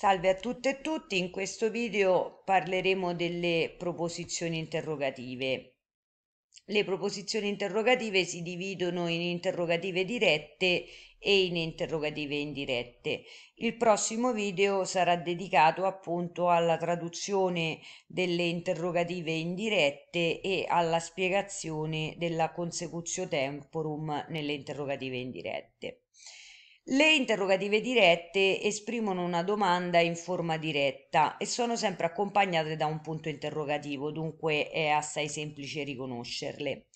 Salve a tutte e tutti, in questo video parleremo delle proposizioni interrogative. Le proposizioni interrogative si dividono in interrogative dirette e in interrogative indirette. Il prossimo video sarà dedicato appunto alla traduzione delle interrogative indirette e alla spiegazione della consecutio temporum nelle interrogative indirette. Le interrogative dirette esprimono una domanda in forma diretta e sono sempre accompagnate da un punto interrogativo, dunque è assai semplice riconoscerle.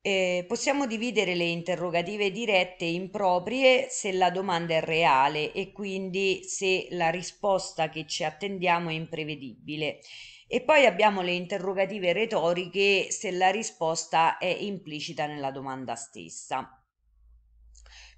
Eh, possiamo dividere le interrogative dirette in proprie se la domanda è reale e quindi se la risposta che ci attendiamo è imprevedibile. E poi abbiamo le interrogative retoriche se la risposta è implicita nella domanda stessa.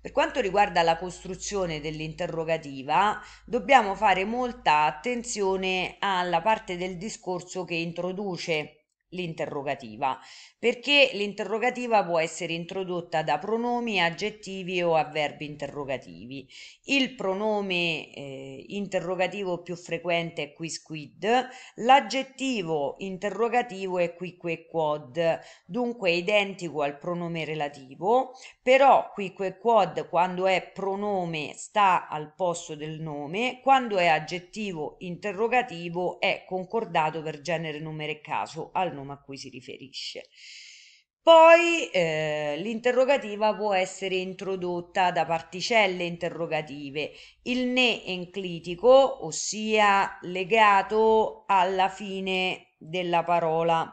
Per quanto riguarda la costruzione dell'interrogativa, dobbiamo fare molta attenzione alla parte del discorso che introduce l'interrogativa, perché l'interrogativa può essere introdotta da pronomi, aggettivi o avverbi interrogativi. Il pronome eh, interrogativo più frequente è qui squid, l'aggettivo interrogativo è qui que quod, dunque identico al pronome relativo, però que quod quando è pronome sta al posto del nome, quando è aggettivo interrogativo è concordato per genere, numero e caso al autonoma a cui si riferisce. Poi eh, l'interrogativa può essere introdotta da particelle interrogative, il ne enclitico, ossia legato alla fine della parola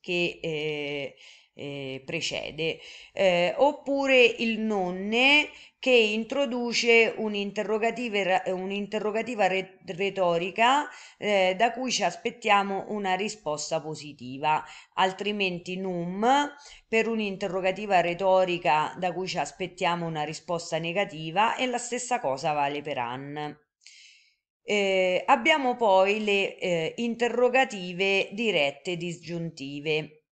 che eh, eh, precede, eh, oppure il nonne che introduce un'interrogativa, un'interrogativa retorica eh, da cui ci aspettiamo una risposta positiva, altrimenti num per un'interrogativa retorica da cui ci aspettiamo una risposta negativa e la stessa cosa vale per an. Eh, abbiamo poi le eh, interrogative dirette disgiuntive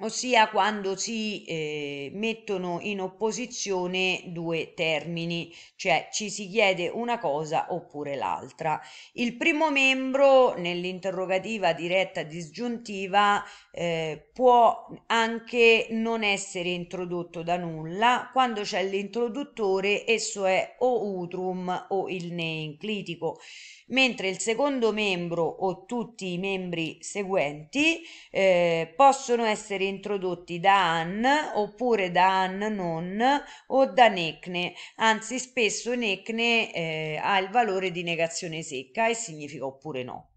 ossia quando si eh, mettono in opposizione due termini, cioè ci si chiede una cosa oppure l'altra. Il primo membro nell'interrogativa diretta disgiuntiva eh, può anche non essere introdotto da nulla quando c'è l'introduttore, esso è o utrum o il ne enclitico mentre il secondo membro o tutti i membri seguenti eh, possono essere introdotti da Ann oppure da Ann non o da Necne, anzi spesso Necne eh, ha il valore di negazione secca e significa oppure no.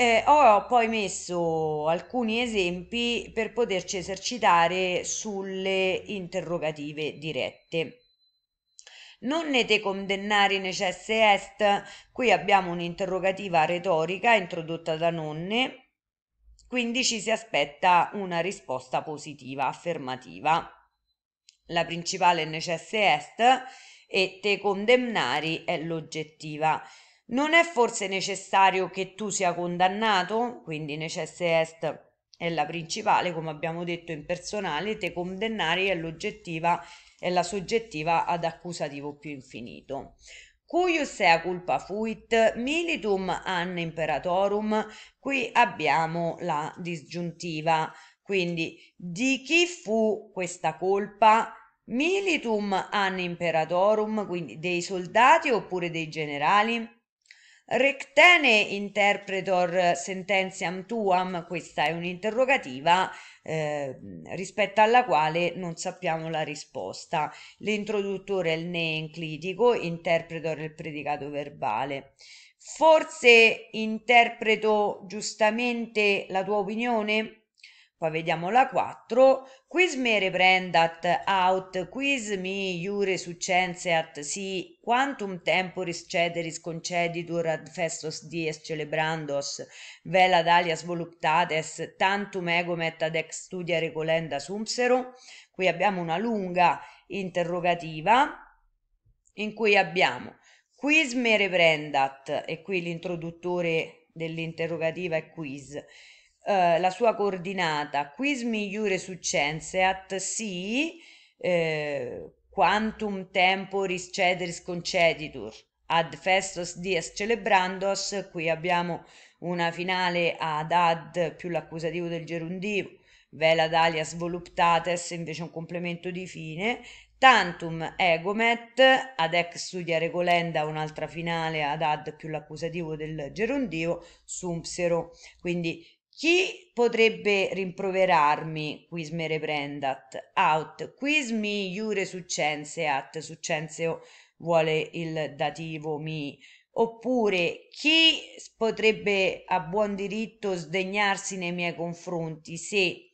Eh, ho poi messo alcuni esempi per poterci esercitare sulle interrogative dirette. Non ne te condannare necesse est, qui abbiamo un'interrogativa retorica introdotta da nonne quindi ci si aspetta una risposta positiva, affermativa. La principale necesse est e te condemnari è l'oggettiva. Non è forse necessario che tu sia condannato? Quindi necesse est è la principale, come abbiamo detto in personale, te condannari è l'oggettiva e la soggettiva ad accusativo più infinito. Cuius ea culpa fuit, militum an imperatorum, qui abbiamo la disgiuntiva, quindi di chi fu questa colpa? Militum an imperatorum, quindi dei soldati oppure dei generali? Rectene interpretor sententiam tuam, questa è un'interrogativa eh, rispetto alla quale non sappiamo la risposta. L'introduttore è il ne enclitico, interpretor è il predicato verbale. Forse interpreto giustamente la tua opinione? Poi vediamo la 4. Quis me reprendat aut, quis mi iure succenseat, si quantum temporis cederis conceditur ad festos dies celebrandos, velad alias voluptates, tantum ego et ad ex studia recolenda sumpsero? Qui abbiamo una lunga interrogativa in cui abbiamo quis me reprendat, e qui l'introduttore dell'interrogativa è quis, eh, la sua coordinata quis migliure succenseat si eh, quantum temporis cederis conceditur ad festos dies celebrandos qui abbiamo una finale ad ad più l'accusativo del gerundivo vela dalias voluptates invece un complemento di fine tantum egomet ad ex studia regolenda un'altra finale ad ad più l'accusativo del gerundivo sumpsero quindi chi potrebbe rimproverarmi, quis me reprendat, aut, quis mi iure successeat, successeo vuole il dativo mi, oppure chi potrebbe a buon diritto sdegnarsi nei miei confronti se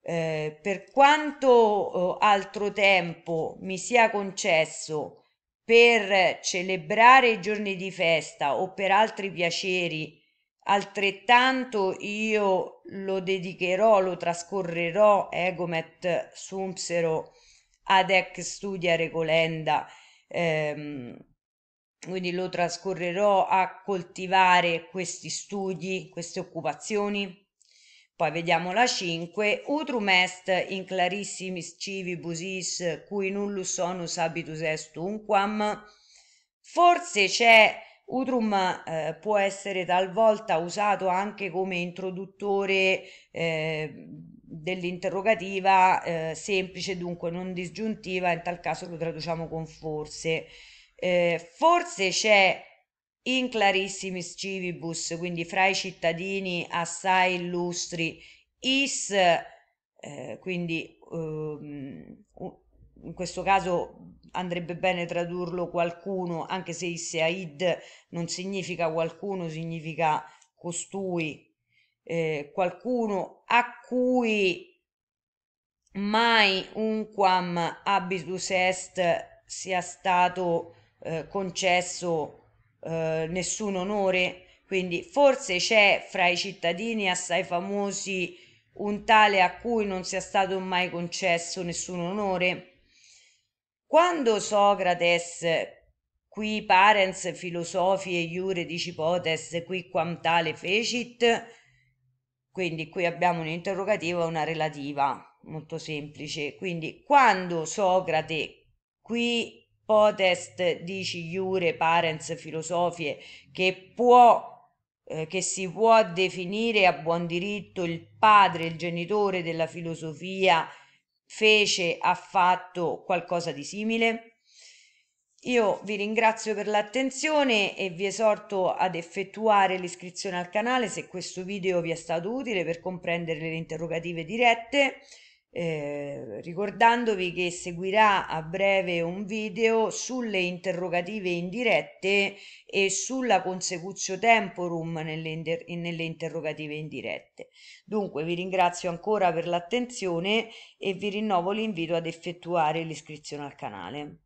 eh, per quanto eh, altro tempo mi sia concesso per celebrare i giorni di festa o per altri piaceri Altrettanto io lo dedicherò, lo trascorrerò, egomet sumpsero ad ec studia recolenda, ehm, quindi lo trascorrerò a coltivare questi studi, queste occupazioni. Poi vediamo la 5. Utrum est in clarissimis civibus busis cui nullus onus habitus est unquam. Forse c'è Utrum eh, può essere talvolta usato anche come introduttore eh, dell'interrogativa eh, semplice, dunque non disgiuntiva, in tal caso lo traduciamo con forse. Eh, forse c'è in clarissimis civibus, quindi fra i cittadini assai illustri, is, eh, quindi ehm, in questo caso andrebbe bene tradurlo qualcuno, anche se Isseaid non significa qualcuno, significa costui, eh, qualcuno a cui mai unquam abitus est sia stato eh, concesso eh, nessun onore. Quindi forse c'è fra i cittadini assai famosi un tale a cui non sia stato mai concesso nessun onore quando Socrates, qui parens filosofie iure dici qui quam tale fecit, quindi qui abbiamo un'interrogativa e una relativa, molto semplice. Quindi quando Socrate, qui potest dici iure parens filosofie, che può eh, che si può definire a buon diritto il padre, il genitore della filosofia fece, ha fatto qualcosa di simile? Io vi ringrazio per l'attenzione e vi esorto ad effettuare l'iscrizione al canale se questo video vi è stato utile per comprendere le interrogative dirette. Eh, ricordandovi che seguirà a breve un video sulle interrogative indirette e sulla consecutio temporum nelle, inter- nelle interrogative indirette. Dunque vi ringrazio ancora per l'attenzione e vi rinnovo l'invito ad effettuare l'iscrizione al canale.